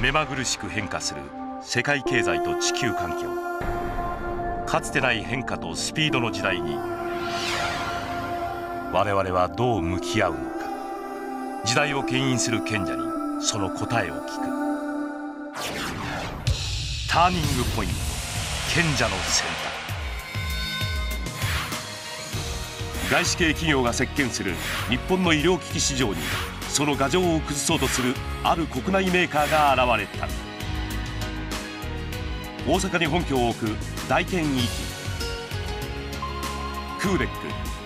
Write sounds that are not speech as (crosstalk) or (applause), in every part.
目まぐるしく変化する世界経済と地球環境かつてない変化とスピードの時代に我々はどう向き合うのか時代を牽引する賢者にその答えを聞くターニングポイント賢者の選択外資系企業が席巻する日本の医療機器市場にその牙城を崩そうとするある国内メーカーが現れた大阪に本拠を置く大研遺機クーレック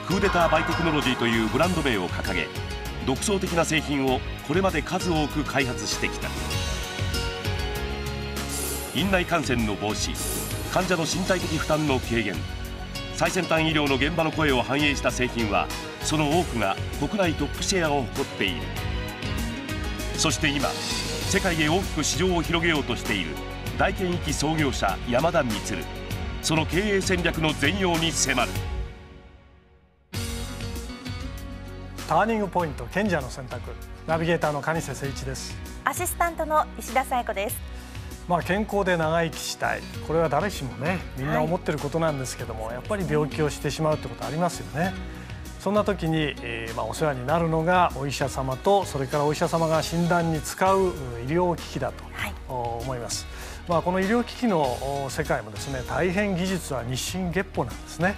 クーデターバイテクノロジーというブランド名を掲げ独創的な製品をこれまで数多く開発してきた院内感染の防止患者の身体的負担の軽減最先端医療の現場の声を反映した製品はその多くが国内トップシェアを誇っているそして今世界へ大きく市場を広げようとしている大研域創業者山田満その経営戦略の全容に迫るターニングポイント賢者の選択ナビゲーターの蟹瀬誠一ですアシスタントの石田紗子ですまあ健康で長生きしたいこれは誰しもねみんな思ってることなんですけども、はい、やっぱり病気をしてしまうってことありますよねそんな時に、えー、まあ、お世話になるのがお医者様とそれからお医者様が診断に使う医療機器だと、はい、思います、まあ、この医療機器の世界もですね大変技術は日進月歩なんですね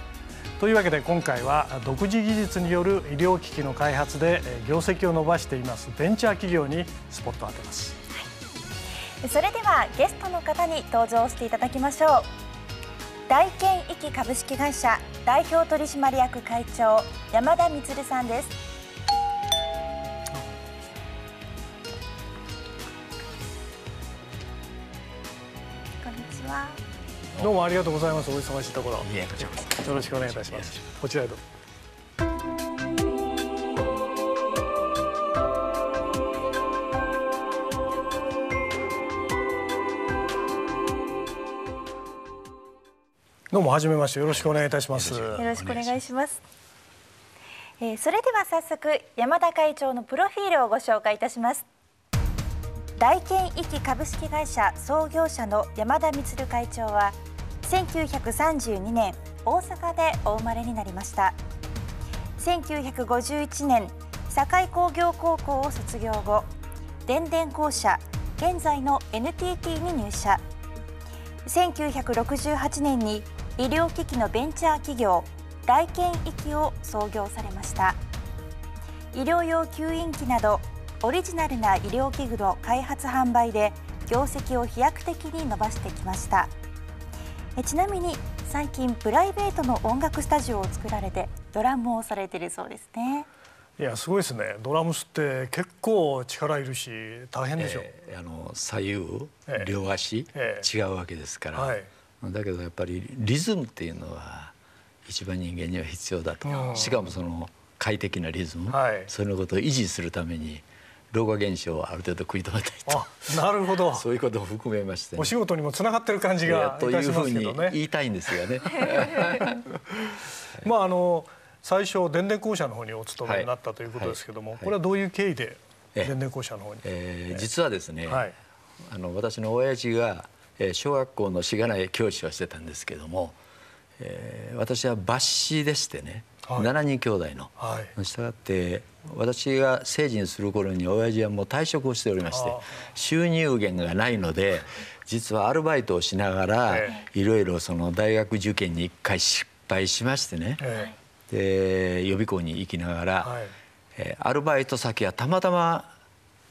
というわけで今回は独自技術による医療機器の開発で業績を伸ばしていますベンチャー企業にスポットを当てます、はい、それではゲストの方に登場していただきましょう大健壱岐株式会社代表取締役会長山田充さんですこんにちはどうもありがとうございますお忙しいところよろしくお願いいたしますこちらへどうぞどうも初めましてよろしくお願いいたしますよろしくお願いしますえー、それでは早速山田会長のプロフィールをご紹介いたします大研壱株式会社創業者の山田満会長は1932年大阪でお生まれになりました1951年堺工業高校を卒業後電電公社現在の NTT に入社1968年に医療機器のベンチャー企業大研医機を創業されました医療用吸引器などオリジナルな医療器具の開発販売で業績を飛躍的に伸ばしてきましたちなみに最近プライベートの音楽スタジオを作られてドラムをされてるそうですねいやすごいですねドラムスって結構力いるし大変でしょ、えー、あの左右両足、えー、違うわけですから、はいだけどやっぱりリズムっていうのは一番人間には必要だと、しかもその快適なリズム、はい、そのことを維持するために老化現象をある程度食い止めたいとなるほど (laughs) そういうことを含めまして、ね、お仕事にもつながってる感じが、ね、というふうに言いたいんですよね。(laughs) まああの最初電電公社の方にお勤めになったということですけども、はいはい、これはどういう経緯で電電公社の方に、ええー、実はですね、はい、あの私の親父が小学校のしがない教師をしてたんですけども、えー、私は抜歯でしてね、はい、7人兄弟の、はい、したがって私が成人する頃に親父はもう退職をしておりまして収入源がないので実はアルバイトをしながらいろいろその大学受験に一回失敗しましてね、えー、で予備校に行きながら、はい、えー、アルバイト先はたまたま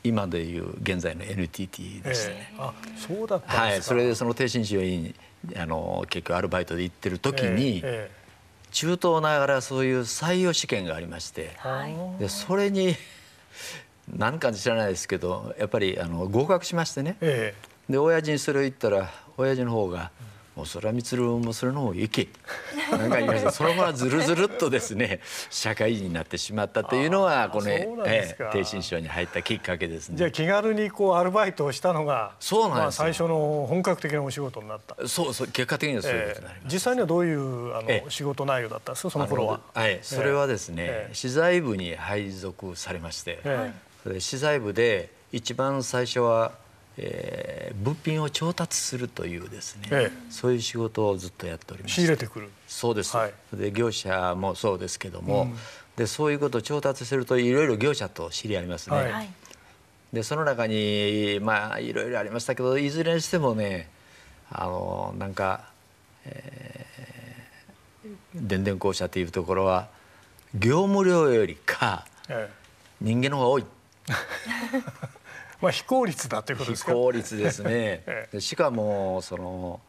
今でいう現在の NTT でしたね、えー、あそうだったはい、それでその低身長にあの結局アルバイトで行ってる時に、えー、中東ながらそういう採用試験がありまして、はい、でそれに何か知らないですけどやっぱりあの合格しましてね、えー、で親父にそれを言ったら親父の方が「もうそれは満もそれの方行け (laughs) なんか言いましたそのままずるずるっとですね社会人になってしまったというのはこの、ええ、低身症に入ったきっかけですねじゃあ気軽にこうアルバイトをしたのがそうなんです、まあ、最初の本格的なお仕事になったそうそう結果的にはそういうことになります、えー、実際にはどういうあの、仕事内容だったんですかその頃ははい、それはですね、えー、資材部に配属されまして、えー、それ資材部で一番最初はえー、物品を調達するというですね、ええ、そういう仕事をずっとやっておりまし仕入れてくるそうです、はい、で業者もそうですけども、うん、でそういうことを調達するといろいろ業者と知り合いますね、はい、でその中にまあいろいろありましたけどいずれにしてもねあのなんか、えー、電電公社というところは業務量よりか、ええ、人間の方が多い (laughs) まあ非効率だということですか。非効率ですね。(laughs) でしかもその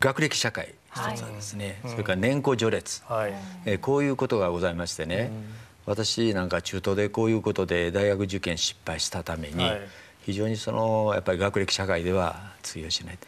学歴社会一つはですね、はい、それから年功序列、はい、えこういうことがございましてね、うん、私なんか中東でこういうことで大学受験失敗したために、はい、非常にそのやっぱり学歴社会では通用しない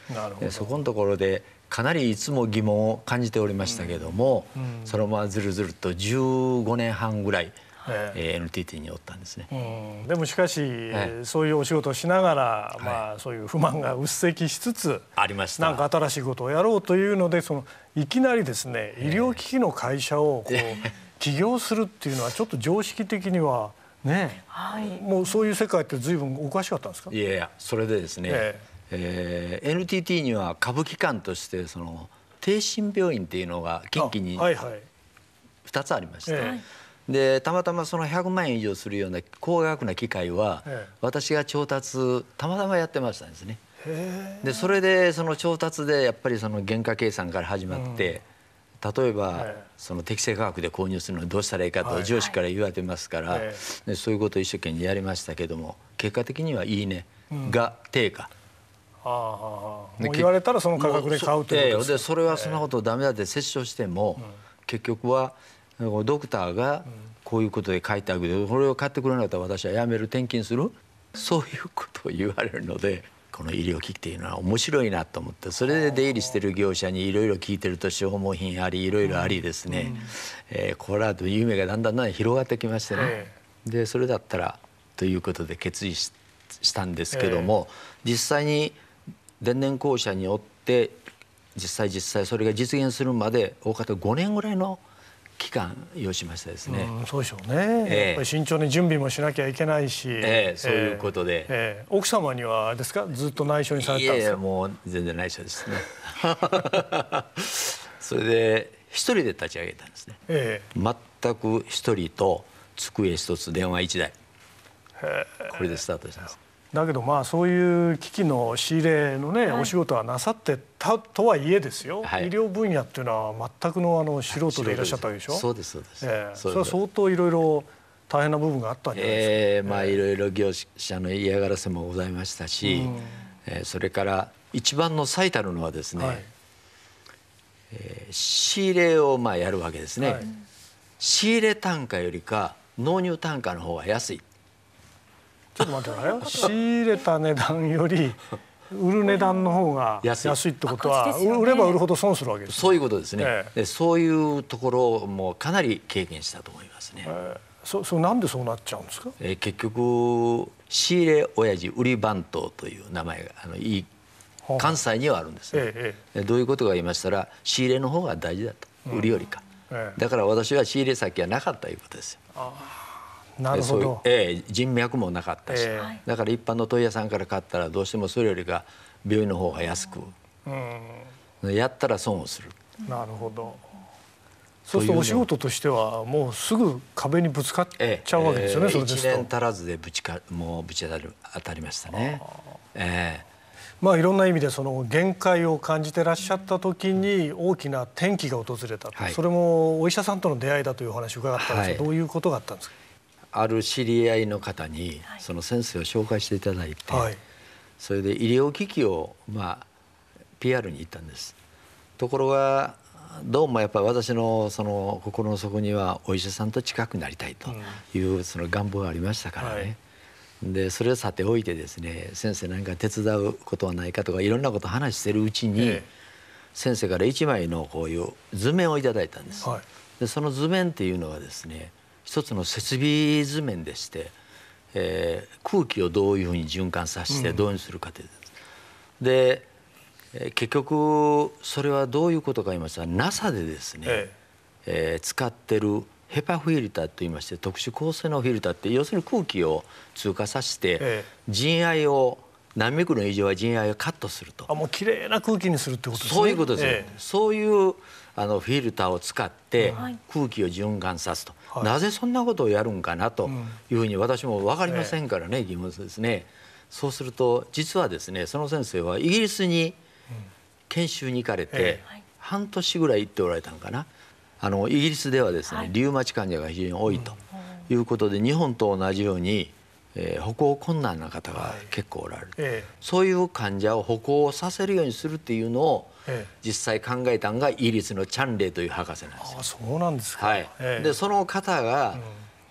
なそこのところでかなりいつも疑問を感じておりましたけども、うんうん、そのままずるずると15年半ぐらいえー、NTT におったんですね、うん、でもしかし、えー、そういうお仕事をしながら、はい、まあ、そういう不満がうっせきしつつありましたなんか新しいことをやろうというのでそのいきなりですね医療機器の会社をこう、起業するっていうのはちょっと常識的にはね、はい、もうそういう世界って随分おかしかったんですかいやいやそれでですね、えええー、NTT には歌舞伎館としてその帝心病院っていうのが近畿に2つありまして。はいはいでたまたまその100万円以上するような高額な機械は、私が調達たまたまやってましたんですね。でそれでその調達でやっぱりその原価計算から始まって、例えば、その適正価格で購入するのはどうしたらいいかと上司から言われてますから、でそういうことを一生懸命やりましたけども結果的にはいいねが定価。ああ、言われたらその価格で買うということでそれはそんなことダメだって折衝しても、結局はドクターがこういうことで書いてあるけどこれを買ってくれなかったら私は辞める転勤するそういうことを言われるのでこの医療機器っていうのは面白いなと思ってそれで出入りしてる業者にいろいろ聞いてると消耗品ありいろいろありですね、えー、これは夢がだんだんだん広がってきましてね、でそれだったらということで決意したんですけども、実際に電電公社によって実際実際それが実現するまで大方5年ぐらいの。期間要しましたですね、うん、そうでしょうね、えー、やっぱり慎重に準備もしなきゃいけないし、えー、そういうことで、えー、奥様にはですかずっと内緒にされてたんですかいやもう全然内緒ですね (laughs) それで一人で立ち上げたんですね、えー、全く一人と机一つ電話一台これでスタートしたんですだけどまあそういう機器の仕入れのね、はい、お仕事はなさってたとはいえですよ、はい、医療分野っていうのは全くのあの素人でいらっしゃったでしょそうですそうです、えー、それは相当いろいろ大変な部分があったんじゃないですか、えー、まあいろいろ業者の嫌がらせもございましたし、うん、えー、それから一番の最たるのはですね、はい、えー、仕入れをまあやるわけですね、はい、仕入れ単価よりか納入単価の方が安いちょっと待ってください仕入れた値段より売る値段の方が安いってことは、売れば売るほど損するわけですそういうことですね、えそういうところもかなり経験したと思いますね、えー、そそなんでそうなっちゃうんですか、えー、結局仕入れ親父売り番頭という名前があのいい関西にはあるんですね、ええ、どういうことが言いましたら仕入れの方が大事だと、売りよりか、だから私は仕入れ先はなかったいうことですよ。あなるほど、ええ、人脈もなかったし、えー、だから一般の問屋さんから買ったらどうしてもそれよりが病院の方が安く、うん、やったら損をする。なるほどそうするとお仕事としてはもうすぐ壁にぶつかっちゃうわけですよね、えー、1年足らずでぶちかもうぶち当たり当たりましたね。えー、まあ、いろんな意味でその限界を感じてらっしゃった時に大きな転機が訪れたはい、それもお医者さんとの出会いだというお話を伺ったんですが、はい、どういうことがあったんですかある知り合いの方にその先生を紹介していただいて、はい、それで医療機器をまあ PR に行ったんですところがどうもやっぱり私のその心の底にはお医者さんと近くなりたいというその願望がありましたからね、はいでそれをさておいてですね先生何か手伝うことはないかとかいろんなこと話してるうちに、先生から1枚のこういう図面をいただいたんです、はい、でその図面っていうのはですね一つの設備図面でして、えー、空気をどういうふうに循環させてどうにするかという、うん、で、え結局それはどういうことか言いますと、NASA でですね、えええー、使ってるヘパフィルターといいまして特殊高性能フィルターって要するに空気を通過させて人埃を何ミクロン以上は人埃をカットするとあもう綺麗な空気にするってことですねそういうことです、ええ、そういうあのフィルターを使って空気を循環さすと、はい、なぜそんなことをやるんかなというふうに私も分かりませんからね、うん、疑問ですね。そうすると実はですねその先生はイギリスに研修に行かれて半年ぐらい行っておられたのかなあのイギリスではですね、はい、リウマチ患者が非常に多いということで、日本と同じようにえー、歩行困難な方が結構おられる、ええ、そういう患者を歩行させるようにするっていうのを、え、実際考えたのがイギリスのチャンレイという博士なんですあそうなんですか、はい、でその方が、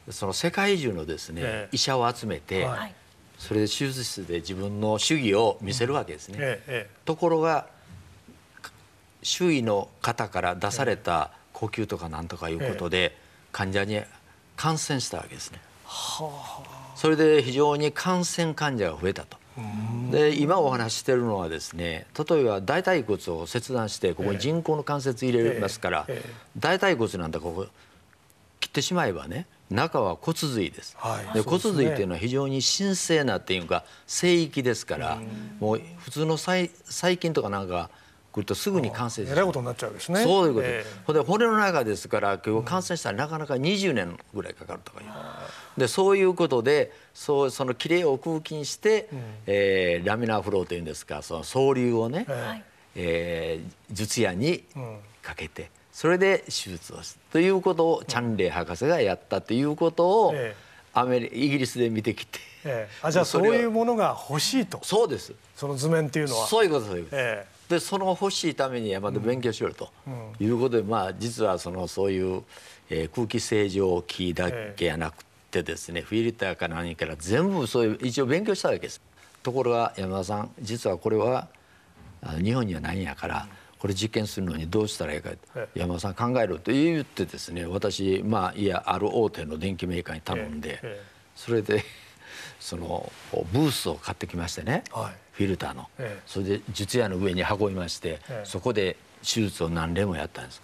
うん、その世界中のですね、医者を集めて、はい、それで手術室で自分の主義を見せるわけですね、ところが周囲の方から出された呼吸とかなんとかいうことで、患者に感染したわけですねはあそれで非常に感染患者が増えたと。で今お話ししてるのはですね例えば大腿骨を切断してここに人工の関節入れますから、ええ大腿骨なんだここ切ってしまえばね中は骨髄です、はい、で骨髄っていうのは非常に神聖なっていうか聖域ですからもう普通の細菌とかなんか来るとすぐに感染する。ですね。そういうこと。えー、で骨の中ですから、今日感染したらなかなか20年ぐらいかかるとかいう。でそういうことでそうそのきれいを空気にして、うん、えー、ラミナーフローというんですかその総流をね、ええー、術屋にかけて、それで手術をするということをチャンレイ博士がやったということを、アメリイギリスで見てきて、ええ、あじゃあそういうものが欲しいとそうですその図面っていうのはそういうことそういうこと、ええ、でその欲しいためにまで勉強しようと、いうことで、うんうん、まあ実はそのそういう、えー、空気清浄機だけじゃなくて、ってですねフィルターから何から全部そういう一応勉強したわけですところが山田さん実はこれは日本にはないんやからこれ実験するのにどうしたらいいか、はい、山田さん考えろと言ってですね私まあいやある大手の電機メーカーに頼んで、ええ、それで (laughs) そのブースを買ってきましてね、はい、フィルターの、え、それで術屋の上に運びまして、そこで手術を何例もやったんです。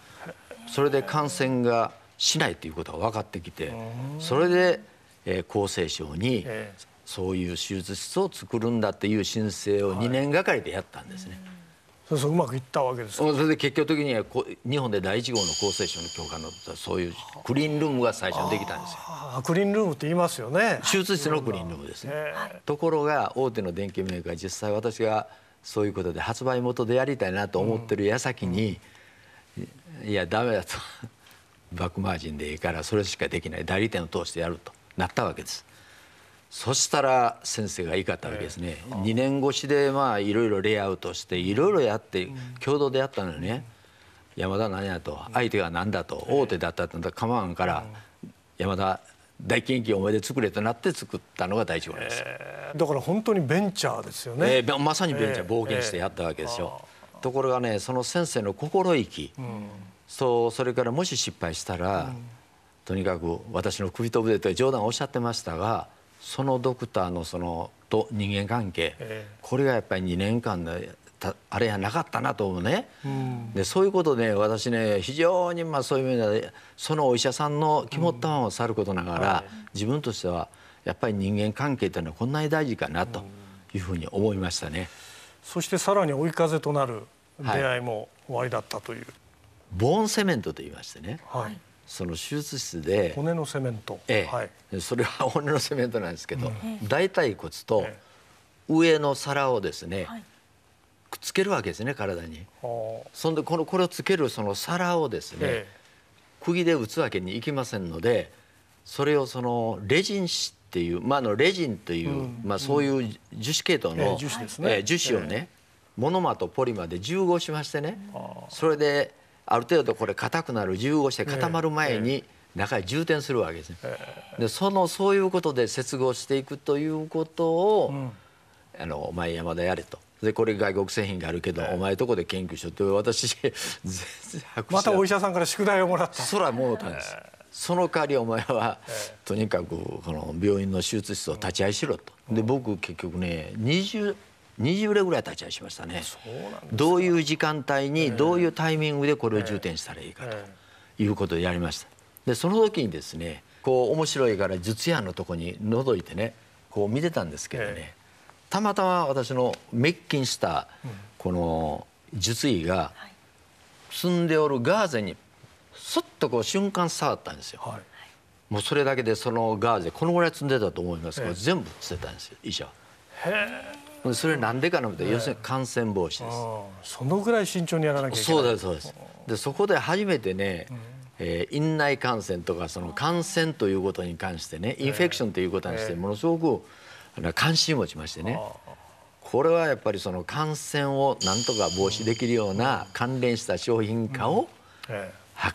それで感染がしないということが分かってきてそれで、えー、厚生省にそういう手術室を作るんだっていう申請を2年がかりでやったんですね。はいそうそううまくいったわけですそれで結局的には日本で第一号の厚生省の教官のそういうクリーンルームが最初にできたんですよクリーンルームって言いますよね手術室のクリーンルームですね、ところが大手の電機メーカー実際私がそういうことで発売元でやりたいなと思ってる矢先に、うん、いやダメだとバックマージンでいいからそれしかできない代理店を通してやるとなったわけですそしたら先生がいかったわけですね、えー、2年越しでまあいろいろレイアウトしていろいろやって共同でやったのにね、うん、山田何やと相手が何だと、大手だったって構わんから、山田大研究おめで作れとなって作ったのが第一号です、えー、だから本当にベンチャーですよね、えー、まさにベンチャー、冒険してやったわけですよ、ところがねその先生の心意気、そうそれからもし失敗したら、とにかく私の首飛ぶでと冗談をおっしゃってましたがそのドクターのそのと人間関係、えー、これがやっぱり2年間のあれやなかったなと思うね、うん、でそういうことで、私ね非常にまあそういう意味でそのお医者さんの肝っ玉をさることながら、うんはい、自分としてはやっぱり人間関係というのはこんなに大事かなというふうに思いましたね。うん、そしてさらに追い風となる出会いも終わりだったという、ボーンセメントと言いましてね、はい、その手術室で骨のセメント、ええ、はい、それは骨のセメントなんですけど、うん、大腿骨と上の皿をですね、はい、くっつけるわけですね体に。そんでこのこれをつけるその皿をですね、釘で打つわけにいきませんのでそれをそのレジン紙っていう、まあ、のレジンという、うん、まあ、そういう樹脂系統の、えー、樹脂ですね、樹脂をね、モノマとポリマで融合しましてねそれである程度これ硬くなる15して固まる前に中へ充填するわけですね。でそのそういうことで接合していくということを、あのお前山田やれと。でこれ外国製品があるけど、お前とこで研究しろって私またお医者さんから宿題をもらったそらもうたんです、その代わりお前は、とにかくこの病院の手術室を立ち会いしろとで僕結局ね20 20ぐらい立ち会いしましたねどういう時間帯にどういうタイミングでこれを充填したらいいかということでやりましたでその時にですねこう面白いから術屋のとこに覗いてねこう見てたんですけどね、たまたま私の滅菌したこの術医が積んでおるガーゼにすっとこう瞬間触ったんですよ、はい、もうそれだけでそのガーゼこのぐらい積んでたと思いますけど、全部捨てたんですよ医者は。それなんでかのと、要するに感染防止ですそのぐらい慎重にやらなきゃいけないそうですそうですでそこで初めてね、うん、えー、院内感染とかその感染ということに関してねインフェクションということにしてものすごく、えー、関心を持ちましてねこれはやっぱりその感染をなんとか防止できるような関連した商品化を、うん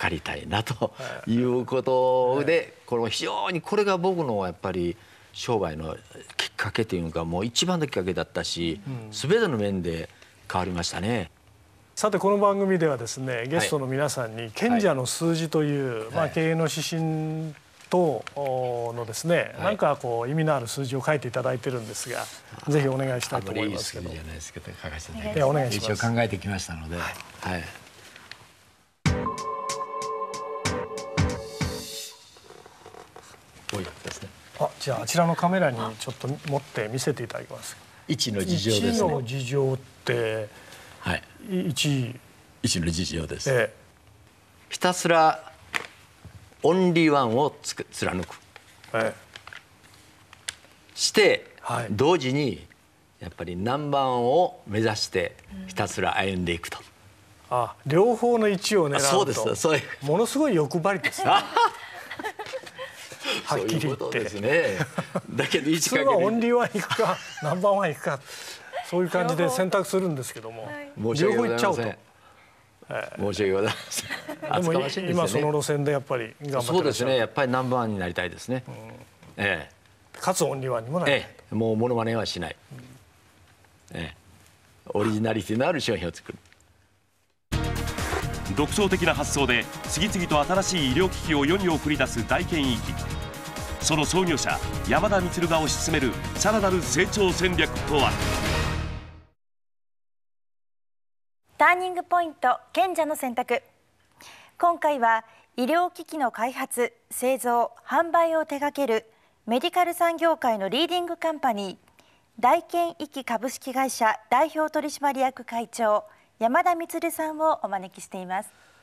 図りたいなということでこれも非常にこれが僕のやっぱり商売のきっかけというかもう一番のきっかけだったし、うん、全ての面で変わりましたね。さてこの番組ではですねゲストの皆さんに賢者の数字という、はい、まあ、経営の指針等のですね、はい、なんかこう意味のある数字を書いていただいてるんですが、はい、ぜひお願いしたいと思いますけど。いい数字じゃないですけど書かせていただきます。一応考えてきましたので。はいあじゃああちらのカメラにちょっと持って見せていただきます一の事情です、ね、の事情ってはい一一の事情です、ええ、ひたすらオンリーワンをつく貫く、ええ、して、はい、同時にやっぱりナンバーワンを目指してひたすら歩んでいくと。うん、あ両方の位置を狙うとそうですそういうものすごい欲張りですね。(laughs) はっきり言ってですね (laughs) だけどいつかオンリーワン行くか (laughs) ナンバーワン行くかそういう感じで選択するんですけども、両方行っちゃうと。申し訳ございません。でも今その路線でやっぱり頑張ってそうですね。やっぱりナンバーワンになりたいですね。ええ。かつオンリーワンにもなりええ、もうモノマネはしない。ええ。オリジナリティのある商品を作る。独創的な発想で次々と新しい医療機器を世に送り出す大健一。その創業者山田満が推し進めるさらなる成長戦略とはターニングポイント賢者の選択今回は医療機器の開発製造販売を手掛けるメディカル産業界のリーディングカンパニー大研医機株式会社代表取締役会長山田満さんをお招きしています。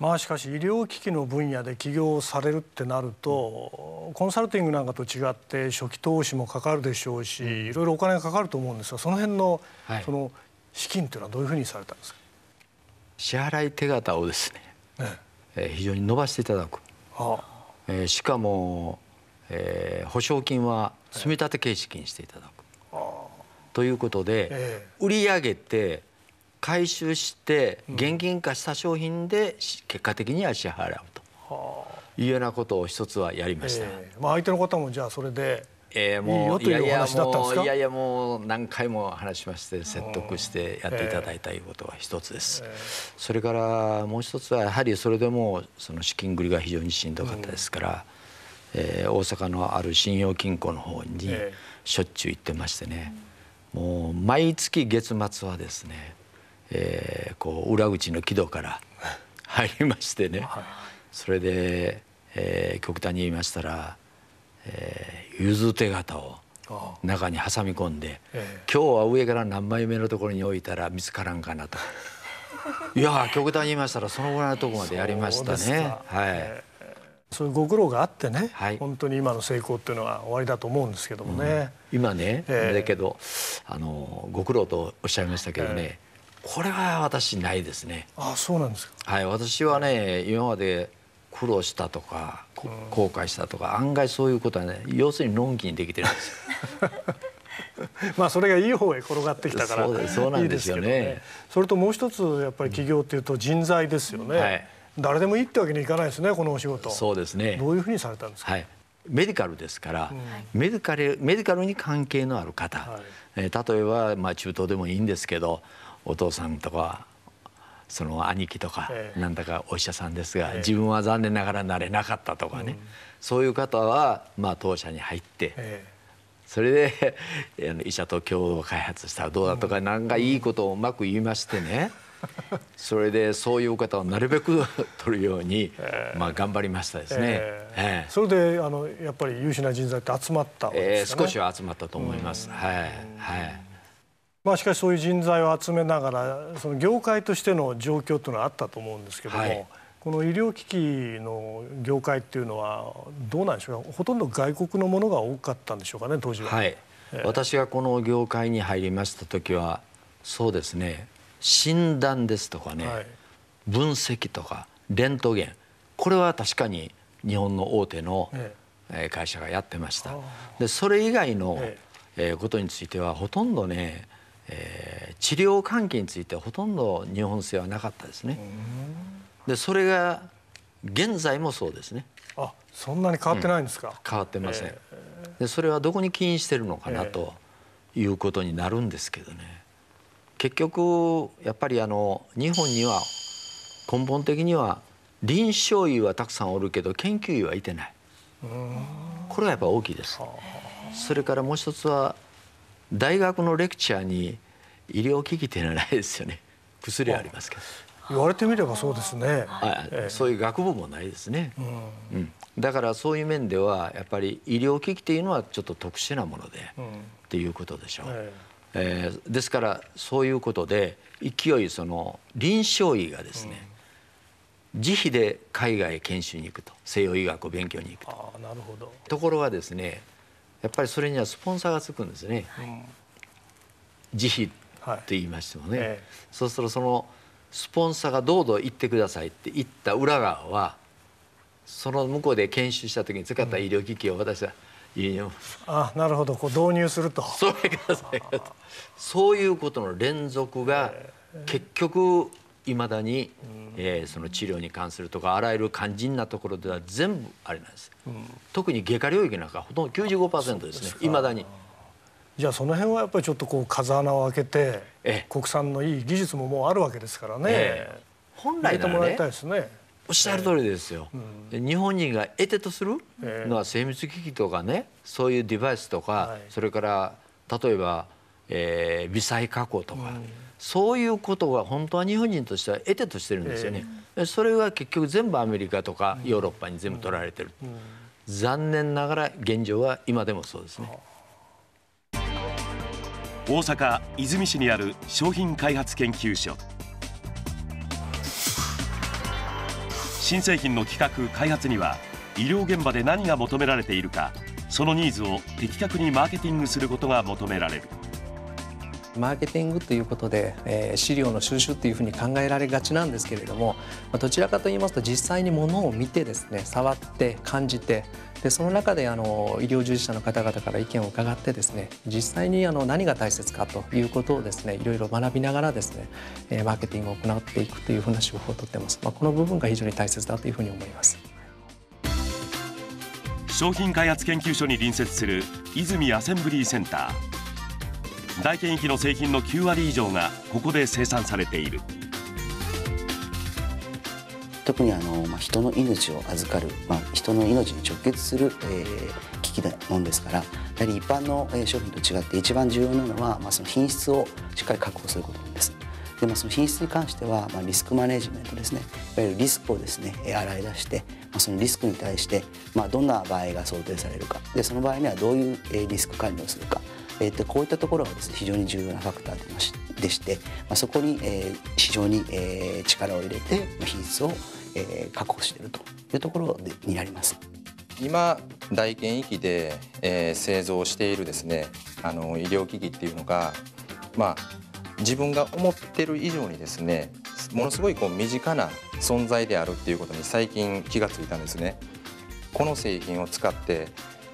まあしかし医療機器の分野で起業されるってなるとコンサルティングなんかと違って初期投資もかかるでしょうし、いろいろお金がかかると思うんですがその辺の、その資金というのはどういうふうにされたんですか支払い手形をですね、ねえ非常に伸ばしていただく、ああえー、しかも、えー、保証金は積立形式にしていただく、はい、ということで、えー、売り上げて回収して現金化した商品で結果的には支払うというようなことを一つはやりました、えー、まあ、相手の方もじゃあそれでえー、もういやいやもういやいやもう何回も話しまして説得してやっていただいたいうことは一つです、えーそれからもう一つはやはりそれでもその資金繰りが非常にしんどかったですから、うん、えー、大阪のある信用金庫の方にしょっちゅう行ってましてね、もう毎月月末はですねえー、こう裏口の木戸から入りましてね、それで、えー、極端に言いましたら、えー、ゆず手形を中に挟み込んで、え今日は上から何枚目のところに置いたら見つからんかなと。(laughs) いや極端に言いましたらそのぐらいのとこまでやりましたね。はい。そういうご苦労があってね、はい、本当に今の成功っていうのは終わりだと思うんですけどもね。うん、今ね、えー、だけどあのご苦労とおっしゃいましたけどね、えーこれは私ないですね。あそうなんですか。はい、私はね、今まで苦労したとか、後悔したとか、案外そういうことはね、要するに論議にできてるんです (laughs) まあそれがいい方へ転がってきたからそうそうなんですよね、ね、それともう一つやっぱり企業っていうと人材ですよね、うんはい、誰でもいいってわけにいかないですねこのお仕事そうですねどういうふうにされたんですか、はい、メディカルですから、うん、メディカルメディカルに関係のある方、はい、えー、例えばまあ中東でもいいんですけどお父さんとかその兄貴とかなんだかお医者さんですが、自分は残念ながらなれなかったとかね、そういう方はまあ当社に入って、それで (laughs) 医者と共同開発したらどうだとか何かいいことをうまく言いましてね、それでそういう方をなるべく (laughs) 取るように、まあ頑張りましたですね。ええそれであのやっぱり優秀な人材って集まったわけですね、えー。少しは集まったと思います。はいはい。まあ、しかしそういう人材を集めながらその業界としての状況というのはあったと思うんですけども、はい、この医療機器の業界っていうのはどうなんでしょうかほとんど外国のものが多かったんでしょうかね当時は、はいえー、私がこの業界に入りました時はそうですね診断ですとかね、はい、分析とかレントゲンこれは確かに日本の大手の会社がやってました。でそれ以外のことについてはほとんどねえー、治療関係についてほとんど日本製はなかったですね。でそれが現在もそうですね。あそんなに変わってないんですか、うん、変わってません、えー、でそれはどこに起因してるのかなということになるんですけどね結局やっぱりあの日本には根本的には臨床医はたくさんおるけど研究医はいてないこれはやっぱ大きいですそれからもう一つは大学のレクチャーに医療機器っていうのはないですよね (laughs) 薬ありますけど言われてみればそうですね、はいえー、そういう学部もないですね、うん、うん、だからそういう面ではやっぱり医療機器っていうのはちょっと特殊なもので、うん、っていうことでしょう、えー、えー、ですからそういうことで勢いその臨床医がですね、うん、自費で海外研修に行くと西洋医学を勉強に行くとあなるほどところはですねやっぱりそれにはスポンサーがつくんですね、はい、慈悲って言いましてもね、そうするとそのスポンサーがどうぞ行ってくださいって言った裏側はその向こうで研修した時に使った医療機器を私は輸入、あなるほどこう導入すると (laughs) そそういうことの連続が結局いまだに、えー、その治療に関するとかあらゆる肝心なところでは全部あれなんです、うん、特に外科領域なんかほとんど95%ですねいまだに。じゃあその辺はやっぱりちょっとこう風穴を開けて、ええ、国産のいい技術ももうあるわけですからね、ええ、本来なら、ね、おっしゃる通りですよ、ええ、日本人が得手とするのは精密機器とかねそういうデバイスとか、はい、それから例えばえー、微細加工とか、そういうことが本当は日本人としては得てとしてるんですよね、えー、それが結局全部アメリカとかヨーロッパに全部取られてる、残念ながら現状は今でもそうですね大阪泉市にある商品開発研究所新製品の企画開発には医療現場で何が求められているかそのニーズを的確にマーケティングすることが求められるマーケティングということで、えー、資料の収集というふうに考えられがちなんですけれども、まあ、どちらかと言いますと実際にものを見てですね触って感じてでその中であの医療従事者の方々から意見を伺ってですね実際にあの何が大切かということをですねいろいろ学びながらですね、えー、マーケティングを行っていくというふうな手法をとってます、まあ、この部分が非常に大切だというふうに思います商品開発研究所に隣接する泉アセンブリーセンター大件費の製品の9割以上がここで生産されている特にあの、まあ、人の命を預かる、まあ、人の命に直結する、えー、機器なもんですからやはり一般の商品と違って一番重要なのは、まあ、その品質をしっかり確保することなんです。でまあ、その品質に関しては、まあ、リスクマネジメントですねいわゆるリスクをですね洗い出して、まあ、そのリスクに対して、まあ、どんな場合が想定されるかでその場合にはどういうリスク管理をするかえー、とこういったところがです、ね、非常に重要なファクターでして、まあ、そこに、えー、非常に、えー、力を入れて品質を、えー、確保しているというところでになります。今大県域で、えー、製造しているですねあの医療機器っていうのが、まあ、自分が思ってる以上にですねものすごいこう身近な存在であるっていうことに最近気がついたんですね。この製品を使って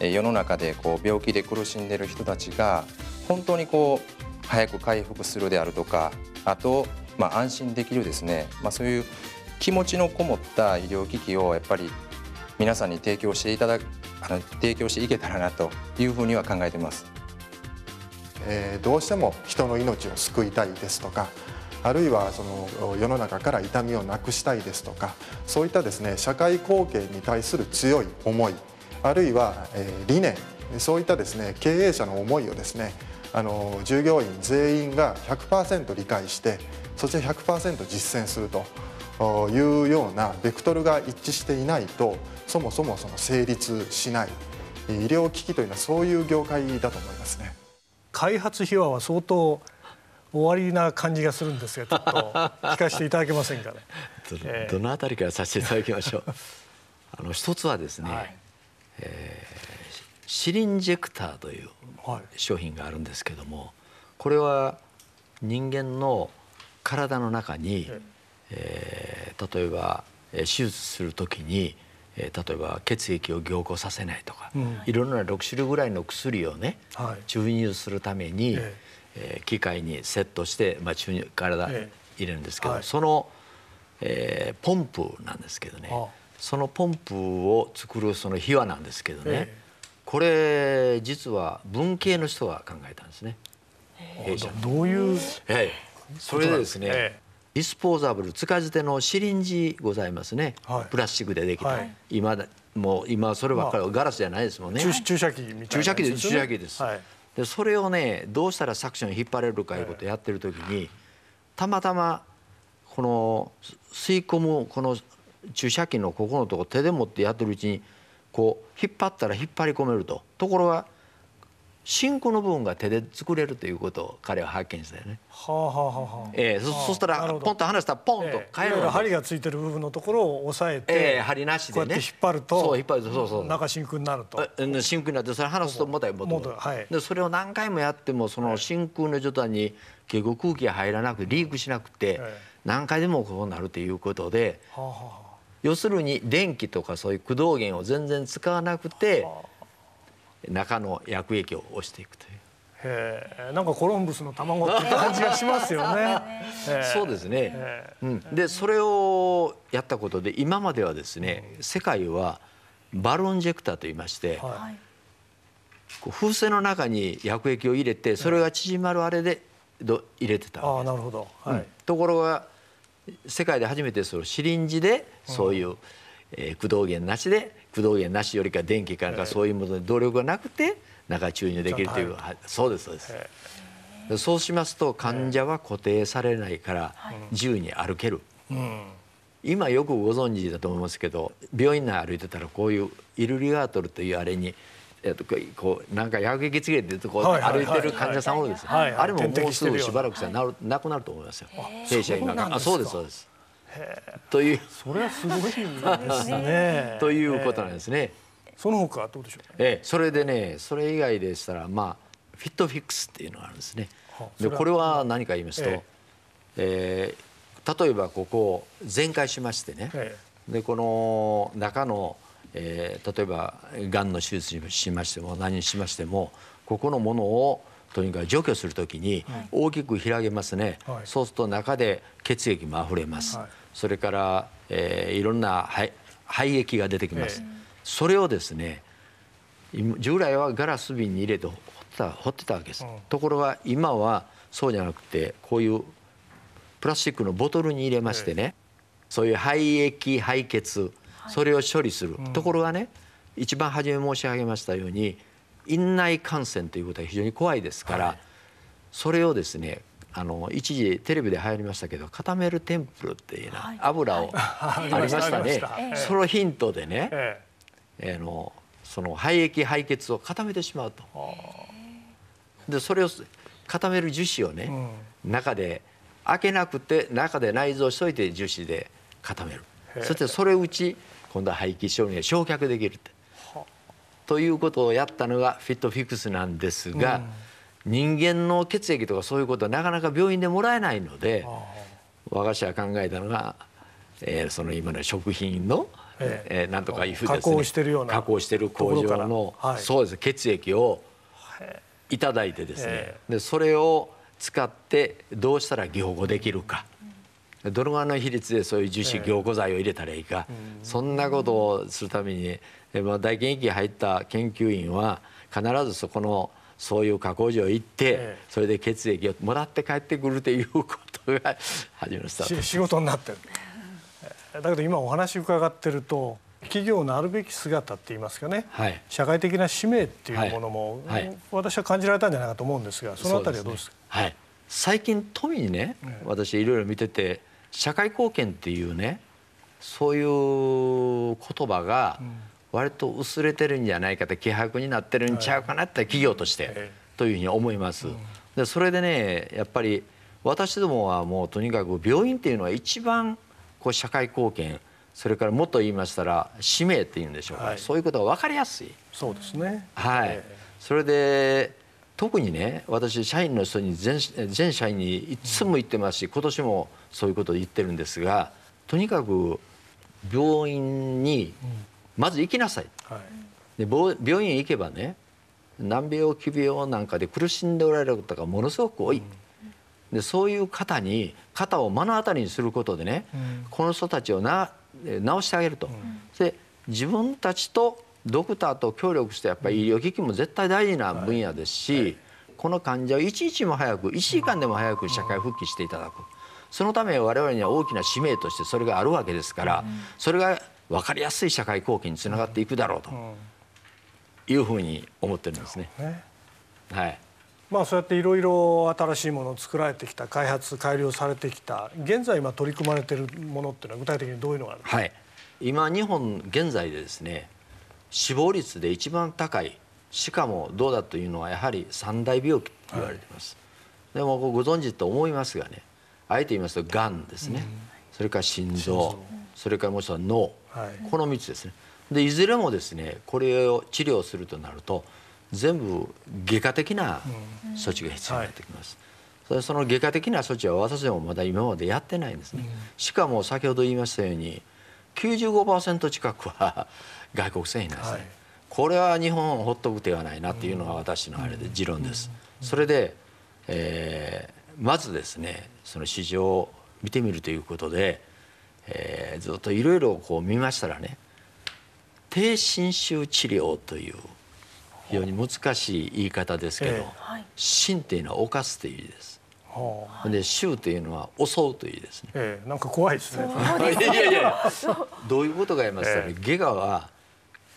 世の中でこう病気で苦しんでる人たちが本当にこう早く回復するであるとかあと、まあ、安心できるですね、まあ、そういう気持ちのこもった医療機器をやっぱり皆さんに提供していただあの提供していけたらなというふうには考えてます、えー、どうしても人の命を救いたいですとかあるいはその世の中から痛みをなくしたいですとかそういったですね社会貢献に対する強い思いあるいは、え理念そういったですね経営者の思いをですねあの従業員全員が100%理解してそして100%実践するというようなベクトルが一致していないとそもそもその成立しない医療機器というのはそういう業界だと思いますね開発秘話は相当終わりな感じがするんですがちょっと聞かせていただけませんかね (laughs) どのあたりからさせていただきましょう (laughs) あの一つはですね、はいえー、シリンジェクターという商品があるんですけどもこれは人間の体の中に、えー、例えば手術する時に例えば血液を凝固させないとか、うん、いろんな6種類ぐらいの薬をね、はい、注入するために、ええー、機械にセットして、まあ、注入体入れるんですけど、えその、えー、ポンプなんですけどね、ああそのポンプを作るその秘話なんですけどね、これ実は文系の人が考えたんですね。どういう、はい、それでですね、ディスポーザブル使い捨てのシリンジございますね、はい、プラスチックでできた、はい、今だもう今そればっかり、まガラスじゃないですもんね注射器みたいな、注射器です注射器です、はい、でそれをねどうしたらサクション引っ張れるかいうことをやってる時に、たまたまこの吸い込むこの注射器のここのとこ手で持ってやってるうちにこう引っ張ったら引っ張り込めるとところが真空の部分が手で作れるということを彼は発見したよね。はあはあはあ。ええー、そそしたらポンと離したらポンと変える。えー、針がついてる部分のところを押さえて、えー、針なしでね。引っ張ると、そう引っ張るとそうそう中真空になると。真空になってそれ離すとまた元元はい。でそれを何回もやってもその真空の状態に結局空気が入らなくてリークしなくて、何回でもこうなるということで。はあはあ。要するに電気とかそういう駆動源を全然使わなくて中の薬液を押していくという。えなんかコロンブスの卵って感じがしますよね。(laughs) そうですね。うん、でそれをやったことで今まではですね、世界はバロンジェクターと言いまして、はい、風船の中に薬液を入れてそれが縮まるあれでど入れてたわけです。あなるほど、はい、うん、ところが世界で初めてそのシリンジでそういう、駆動源なしで駆動源なしよりか電気かなんかそういうものに動力がなくて中注入できるという、そうですそうです。そうしますと患者は固定されないから自由に歩ける、今よくご存知だと思いますけど病院内歩いてたらこういうイルリガートルというあれにえっと、こうなんか薬液つけてこう歩いてる患者さんおるんですよ、あれももうすぐしばらくしたらなくなると思いますよ弊社今あそうですそうですというそれはすごいですね (laughs) ということなんですね、その他どうでしょう、ね、ええ、それでねそれ以外でしたらまあフィットフィックスっていうのがあるんですね、でこれは何か言いますと、えええー、例えばここを全開しましてね、えでこの中のえー、例えばがんの手術にしましても何にしましてもここのものをとにかく除去する時に大きく開けますね、はい、そうすると中で血液もあふれます、はい、それから、えー、いろんな肺肺液が出てきます、えー、それをですね従来はガラス瓶に入れて掘った掘ってたわけです、うん、ところが今はそうじゃなくてこういうプラスチックのボトルに入れましてね、えー、そういう肺液肺血それを処理する、ところがね一番初め申し上げましたように院内感染ということは非常に怖いですから、それをですねあの一時テレビで流行りましたけど固めるテンプルっていうな、油を、ありましたね、そのヒントでね、ええのその廃液排血を固めてしまうと。でそれを固める樹脂をね、中で開けなくて中で内臓しといて樹脂で固めるそしてそれうち今度は排気症焼却できるということをやったのがフィットフィックスなんですが、うん、人間の血液とかそういうことはなかなか病院でもらえないので我が社が考えたのが、えー、その今の食品の、えー、えー、なんとかいうふうです、ね、加工してるような加工してる工場の、はい、そうです血液をいただいてですね、えー、でそれを使ってどうしたら擬保護できるか。どのぐらいの比率でそういう樹脂凝固剤を入れたらいいか、そんなことをするために、えまあ、大研域入った研究員は必ずそこのそういう加工場行って、それで血液をもらって帰ってくるということが (laughs) 始めました仕事になってるだけど今お話伺ってると企業のあるべき姿って言いますかね、はい、社会的な使命っていうものも、はい、私は感じられたんじゃないかと思うんですがそのあたりはどうですか、ね、はい、最近富にね、私いろいろ見てて社会貢献っていうねそういう言葉が割と薄れてるんじゃないかって希薄になってるんちゃうかなって企業としてというふうに思います。でそれでねやっぱり私どもはもうとにかく病院っていうのは一番こう社会貢献それからもっと言いましたら使命っていうんでしょうか、はい、そういうことが分かりやすいそうですねはい、えー、それで特にね私社員の人に全全社員にいつも言ってますし今年もそういうことを言ってるんですがとにかく病院にまず行きなさい、で病院行けばね難病奇病なんかで苦しんでおられる方がものすごく多い、でそういう方に肩を目の当たりにすることでね、この人たちをな治してあげると。で自分たちとドクターと協力してやっぱり医療機器も絶対大事な分野ですし、この患者をいちいちも早く1時間でも早く社会復帰していただくそのため我々には大きな使命としてそれがあるわけですからそれが分かりやすい社会貢献につながっていくだろうというふうに思ってるんですね。はいまあ、そうやっていろいろ新しいものを作られてきた開発改良されてきた現在今取り組まれているものっていうのは具体的にどういうのがあるんですか、はい、今日本現在でですね死亡率で一番高いしかもどうだというのはやはり三大病気と言われています、はい、でもご存知と思いますがねあえて言いますとがんですね、うん、それから心臓それからもう一つは脳、はい、この3つですねでいずれもですねこれを治療するとなると全部外科的な措置が必要になってきます、うんはい、その外科的な措置は私でもまだ今までやってないんですね、うん、しかも先ほど言いましたように95%近くは外国製品なんですね、はい、これは日本ほっとく手はないなっていうのが私のあれで持論です。それで、えー、まずですねその市場を見てみるということで、えー、ずっといろいろこう見ましたらね低侵襲治療という非常に難しい言い方ですけど、えー、心というのは犯すという意味です。で襲というのは襲うという意味ですね、えー、なんか怖いですね (laughs) いやいやどういうことが言いますかね、えー、下我は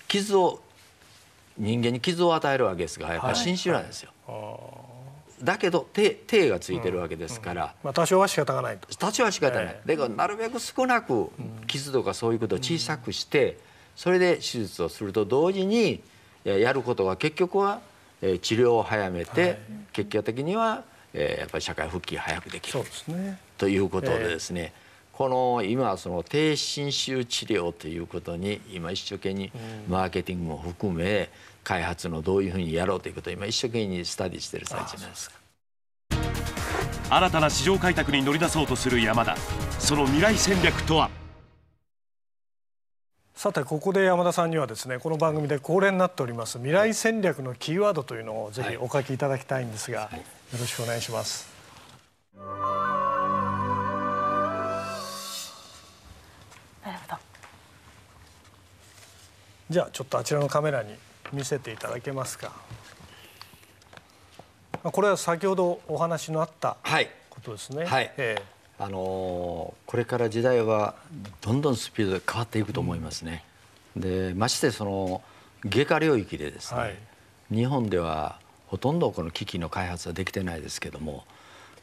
傷を人間に傷を与えるわけですがやっぱり真摯なんですよ。だけど手手がついてるわけですから、うんうん、まあ、多少は仕方がないと多少は仕方ない、えー、だからなるべく少なく傷とかそういうことを小さくして、うん、それで手術をすると同時にやることが結局は治療を早めて、はい、結果的にはやっぱり社会復帰早くできる、ね、ということでですね、えーこの今その低侵襲治療ということに今一生懸命マーケティングも含め開発のどういうふうにやろうということを今一生懸命スタディしてる最中です新たな市場開拓に乗り出そうとする山田その未来戦略とはさてここで山田さんにはですねこの番組で恒例になっております未来戦略のキーワードというのをぜひお書きいただきたいんですが、よろしくお願いします。じゃあちょっとあちらのカメラに見せていただけますかこれは先ほどお話のあったことですね、はい、えー、あのー、これから時代はどんどんスピードで変わっていくと思いますね、うん、でましてその外科領域でですね、はい、日本ではほとんどこの機器の開発はできてないですけども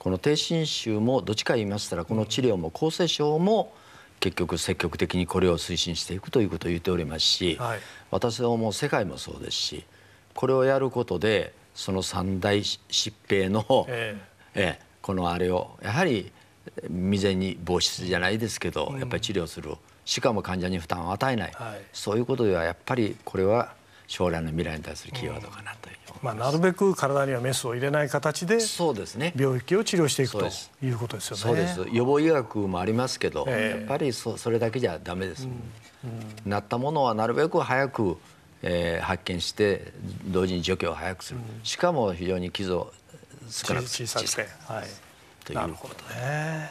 この低侵襲もどっちか言いましたらこの治療も厚生症も、うん結局積極的にこれを推進していくということを言っておりますし、はい、私ども世界もそうですしこれをやることでその三大疾病の、ええこのあれをやはり未然に防止じゃないですけど、やっぱり治療する、しかも患者に負担を与えない、はい、そういうことではやっぱりこれは将来の未来に対するキーワードかなという。うんまあ、なるべく体にはメスを入れない形でそうですね病気を治療していくということですよねそうです予防医学もありますけど、えー、やっぱりそそれだけじゃだめです、うんうん、なったものはなるべく早く、えー、発見して同時に除去を早くする、うん、しかも非常に傷を少なく小さくて、はい、ということね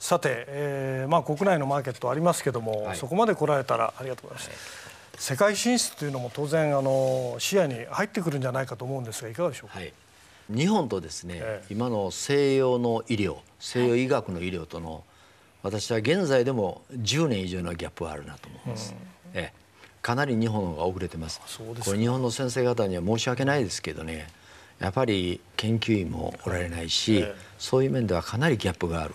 さて、えーまあ、国内のマーケットありますけども、はい、そこまで来られたらありがとうございます、はい世界進出というのも当然あの視野に入ってくるんじゃないかと思うんですがいかがでしょうか、はい、日本とですね、ええ、今の西洋の医療西洋医学の医療との、私は現在でも10年以上のギャップはあるなと思います、うん、えかなり日本が遅れてますこれ日本の先生方には申し訳ないですけどねやっぱり研究員もおられないし、え、そういう面ではかなりギャップがある、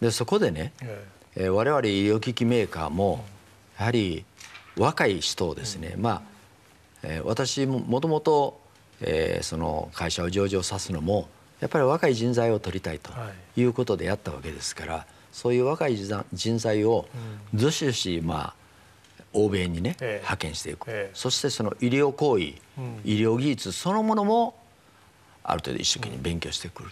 うん、でそこでね、ええ我々医療機器メーカーもやはり若い人をですね、まあ、えー、私ももともと、えー、その会社を上場さすのもやっぱり若い人材を取りたいということでやったわけですから、そういう若い人材をずしずし、まあ、欧米にね、派遣していく、そしてその医療行為、医療技術そのものもある程度一生懸命勉強してくる、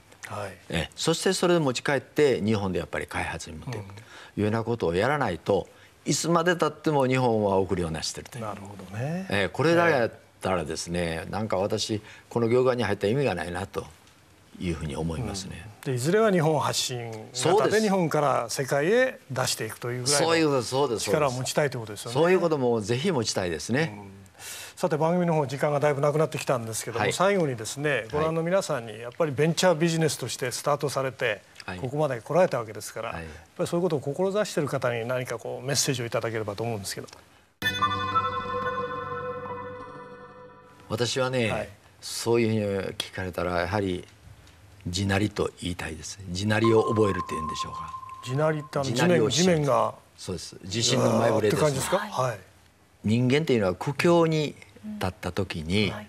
えそしてそれで持ち帰って日本でやっぱり開発に持っていくというようなことをやらないといつまでたっても日本は遅れをなしてるというなるほどね、えー、これらやったらですね、えなんか私この業界に入った意味がないなというふうに思いますね、うん、いずれは日本発信型で日本から世界へ出していくというぐらいの力を持ちたいということですよねそういうこともぜひ持ちたいですね、うんさて番組の方時間がだいぶなくなってきたんですけども、最後にですねご覧の皆さんにやっぱりベンチャービジネスとしてスタートされて、ここまで来られたわけですから、はい、やっぱりそういうことを志している方に何かこうメッセージをいただければと思うんですけど。私はね、はい、そういうふうに聞かれたらやはり地鳴りと言いたいです地鳴りを覚えるっていうんでしょうか地鳴りって地面地面がそうです地震の前触れです,、ですか、はい、人間っていうのは苦境に立った時に、うんはい、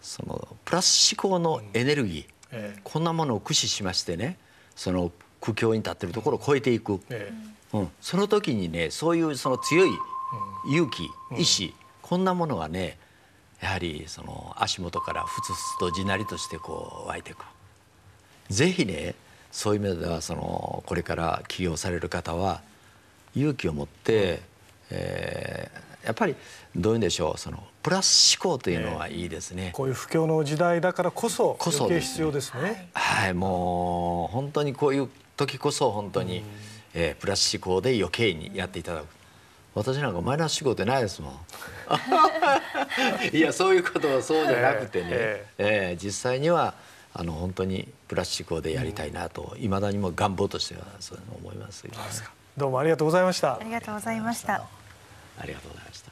そのプラス思考のエネルギー、えー、こんなものを駆使しましてねその苦境に立ってるところを超えていく、えー、うん、その時にねそういうその強い勇気、うん、意志、こんなものがねやはりその足元からふつふつと地鳴りとしてこう湧いてくる。ぜひねそういう意味ではそのこれから起業される方は勇気を持って、うん、えーやっぱりどういうんでしょうそのプラス思考というのはいいですね、えー、こういう不況の時代だからこそこそ、ね、必要ですねはいもう本当にこういう時こそ本当に、えー、プラス思考で余計にやっていただく私なんかマイナス思考ってないですもん (laughs) いやそういうことはそうじゃなくてね、えー、えー、実際にはあの本当にプラス思考でやりたいなといま、うん、だにも願望としてはそう思います、ね、どうもありがとうございましたありがとうございましたありがとうございました。